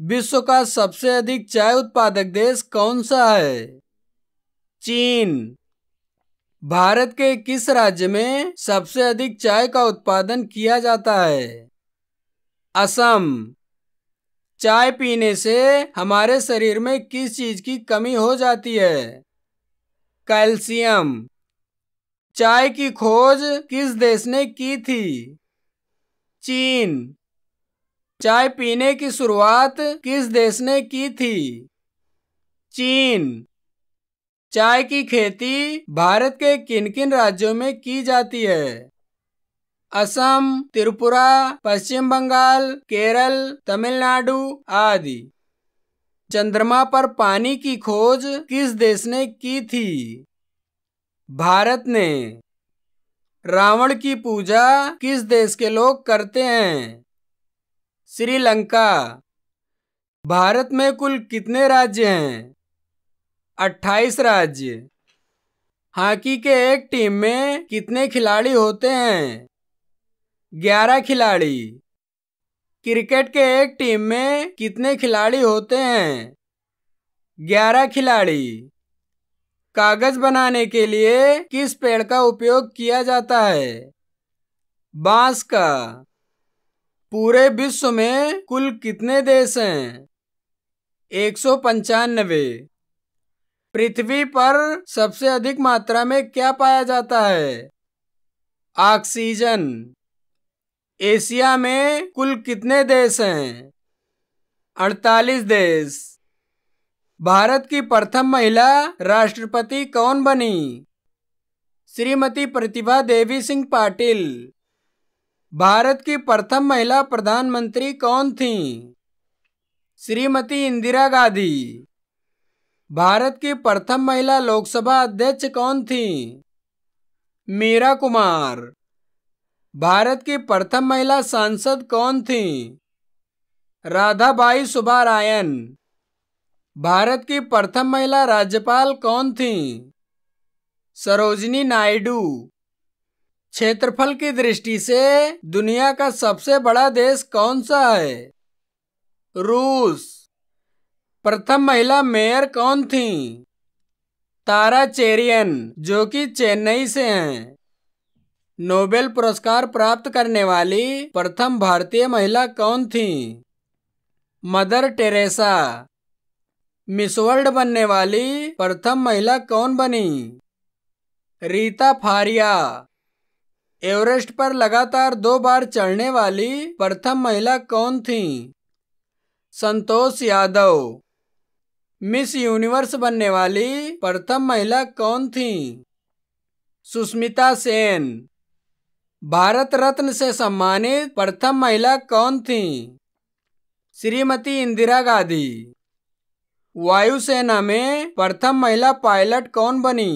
विश्व का सबसे अधिक चाय उत्पादक देश कौन सा है चीन भारत के किस राज्य में सबसे अधिक चाय का उत्पादन किया जाता है असम चाय पीने से हमारे शरीर में किस चीज की कमी हो जाती है कैल्शियम चाय की खोज किस देश ने की थी चीन चाय पीने की शुरुआत किस देश ने की थी चीन चाय की खेती भारत के किन किन राज्यों में की जाती है असम त्रिपुरा पश्चिम बंगाल केरल तमिलनाडु आदि चंद्रमा पर पानी की खोज किस देश ने की थी भारत ने रावण की पूजा किस देश के लोग करते हैं श्रीलंका भारत में कुल कितने राज्य हैं अट्ठाईस राज्य हॉकी के एक टीम में कितने खिलाड़ी होते हैं ग्यारह खिलाड़ी क्रिकेट के एक टीम में कितने खिलाड़ी होते हैं ग्यारह खिलाड़ी कागज बनाने के लिए किस पेड़ का उपयोग किया जाता है बांस का पूरे विश्व में कुल कितने देश हैं एक सौ पंचानवे पृथ्वी पर सबसे अधिक मात्रा में क्या पाया जाता है ऑक्सीजन एशिया में कुल कितने देश हैं अड़तालीस देश भारत की प्रथम महिला राष्ट्रपति कौन बनी श्रीमती प्रतिभा देवी सिंह पाटिल भारत की प्रथम महिला प्रधानमंत्री कौन थी श्रीमती इंदिरा गांधी भारत की प्रथम महिला लोकसभा अध्यक्ष कौन थी मीरा कुमार भारत की प्रथम महिला सांसद कौन थी राधाबाई सुबारायन भारत की प्रथम महिला राज्यपाल कौन थी सरोजनी नायडू क्षेत्रफल की दृष्टि से दुनिया का सबसे बड़ा देश कौन सा है रूस प्रथम महिला मेयर कौन थी तारा चेरियन जो कि चेन्नई से हैं नोबेल पुरस्कार प्राप्त करने वाली प्रथम भारतीय महिला कौन थी मदर टेरेसा मिस वर्ल्ड बनने वाली प्रथम महिला कौन बनी रीता फारिया एवरेस्ट पर लगातार दो बार चढ़ने वाली प्रथम महिला कौन थी संतोष यादव मिस यूनिवर्स बनने वाली प्रथम महिला कौन थी सुष्मिता सेन भारत रत्न से सम्मानित प्रथम महिला कौन थी श्रीमती इंदिरा गांधी वायुसेना में प्रथम महिला पायलट कौन बनी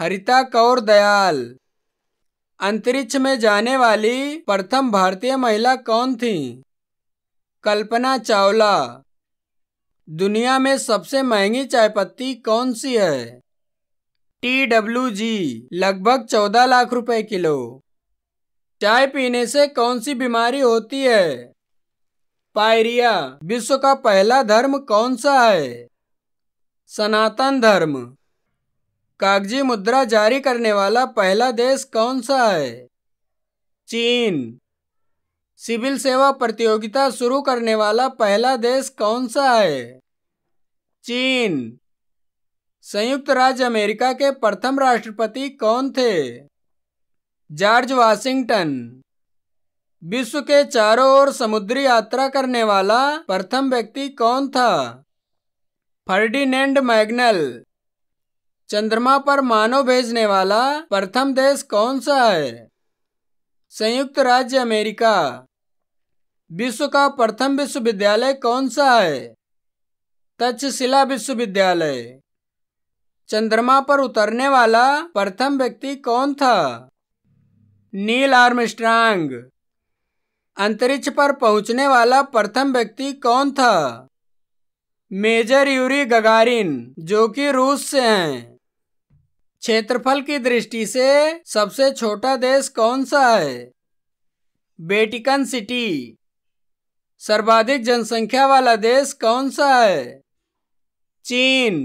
हरिता कौर दयाल अंतरिक्ष में जाने वाली प्रथम भारतीय महिला कौन थी कल्पना चावला दुनिया में सबसे महंगी चाय पत्ती कौन सी है टी डब्ल्यू जी लगभग चौदह लाख रुपए किलो चाय पीने से कौन सी बीमारी होती है पायरिया विश्व का पहला धर्म कौन सा है सनातन धर्म कागजी मुद्रा जारी करने वाला पहला देश कौन सा है चीन सिविल सेवा प्रतियोगिता शुरू करने वाला पहला देश कौन सा है चीन संयुक्त राज्य अमेरिका के प्रथम राष्ट्रपति कौन थे जॉर्ज वाशिंगटन विश्व के चारों ओर समुद्री यात्रा करने वाला प्रथम व्यक्ति कौन था फर्डिनेंड मैग्नल चंद्रमा पर मानव भेजने वाला प्रथम देश कौन सा है संयुक्त राज्य अमेरिका विश्व का प्रथम विश्वविद्यालय कौन सा है तक्षशिला विश्वविद्यालय चंद्रमा पर उतरने वाला प्रथम व्यक्ति कौन था नील आर्मस्ट्रांग अंतरिक्ष पर पहुंचने वाला प्रथम व्यक्ति कौन था मेजर यूरी गगारिन जो कि रूस से हैं क्षेत्रफल की दृष्टि से सबसे छोटा देश कौन सा है बेटिकन सिटी सर्वाधिक जनसंख्या वाला देश कौन सा है चीन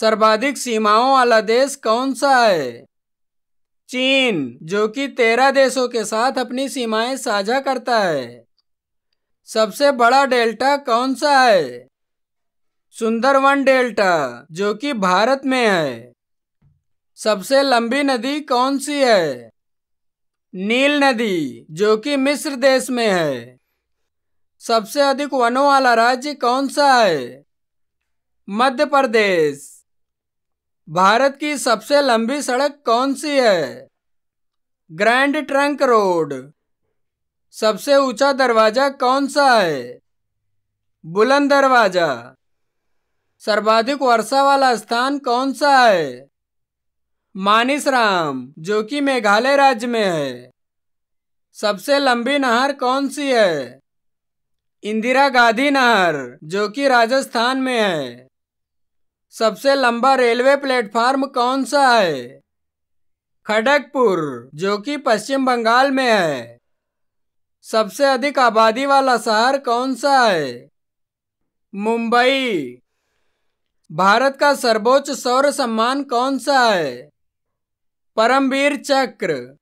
सर्वाधिक सीमाओं वाला देश कौन सा है चीन जो कि तेरह देशों के साथ अपनी सीमाएं साझा करता है सबसे बड़ा डेल्टा कौन सा है सुंदरवन डेल्टा जो कि भारत में है सबसे लंबी नदी कौन सी है नील नदी जो कि मिस्र देश में है सबसे अधिक वनों वाला राज्य कौन सा है मध्य प्रदेश भारत की सबसे लंबी सड़क कौन सी है ग्रैंड ट्रंक रोड सबसे ऊंचा दरवाजा कौन सा है बुलंद दरवाजा सर्वाधिक वर्षा वाला स्थान कौन सा है मानिसराम जो कि मेघालय राज्य में है सबसे लंबी नहर कौन सी है इंदिरा गांधी नहर जो कि राजस्थान में है सबसे लंबा रेलवे प्लेटफॉर्म कौन सा है खड़गपुर जो कि पश्चिम बंगाल में है सबसे अधिक आबादी वाला शहर कौन सा है मुंबई भारत का सर्वोच्च सौर सम्मान कौन सा है परमवीर चक्र